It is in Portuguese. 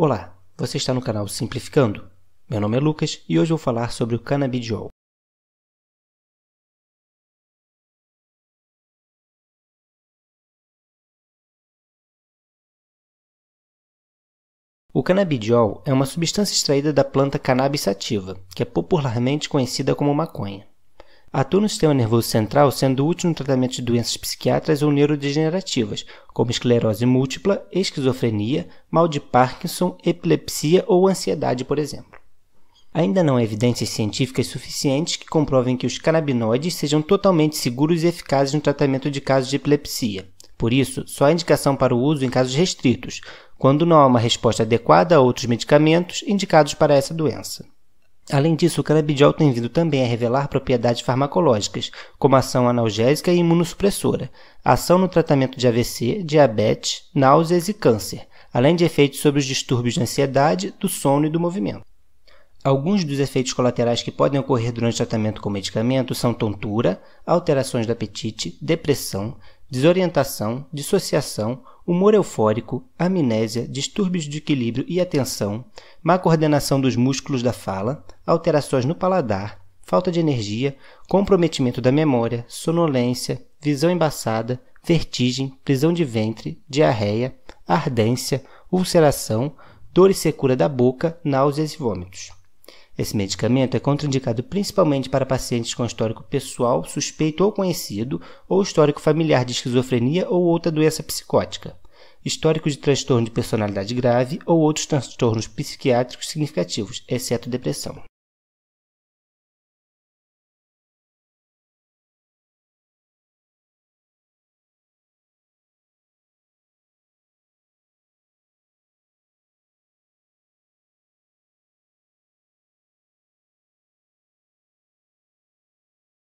Olá, você está no canal Simplificando. Meu nome é Lucas e hoje vou falar sobre o canabidiol. O canabidiol é uma substância extraída da planta cannabis sativa, que é popularmente conhecida como maconha. Atua no sistema nervoso central, sendo útil no tratamento de doenças psiquiátricas ou neurodegenerativas, como esclerose múltipla, esquizofrenia, mal de Parkinson, epilepsia ou ansiedade, por exemplo. Ainda não há evidências científicas suficientes que comprovem que os canabinoides sejam totalmente seguros e eficazes no tratamento de casos de epilepsia. Por isso, só há indicação para o uso em casos restritos, quando não há uma resposta adequada a outros medicamentos indicados para essa doença. Além disso, o canabidiol tem vindo também a revelar propriedades farmacológicas, como ação analgésica e imunossupressora, ação no tratamento de AVC, diabetes, náuseas e câncer, além de efeitos sobre os distúrbios da ansiedade, do sono e do movimento. Alguns dos efeitos colaterais que podem ocorrer durante o tratamento com medicamento são tontura, alterações do apetite, depressão, desorientação, dissociação, humor eufórico, amnésia, distúrbios de equilíbrio e atenção, má coordenação dos músculos da fala, alterações no paladar, falta de energia, comprometimento da memória, sonolência, visão embaçada, vertigem, prisão de ventre, diarreia, ardência, ulceração, dor e secura da boca, náuseas e vômitos. Esse medicamento é contraindicado principalmente para pacientes com histórico pessoal, suspeito ou conhecido, ou histórico familiar de esquizofrenia ou outra doença psicótica, histórico de transtorno de personalidade grave ou outros transtornos psiquiátricos significativos, exceto depressão.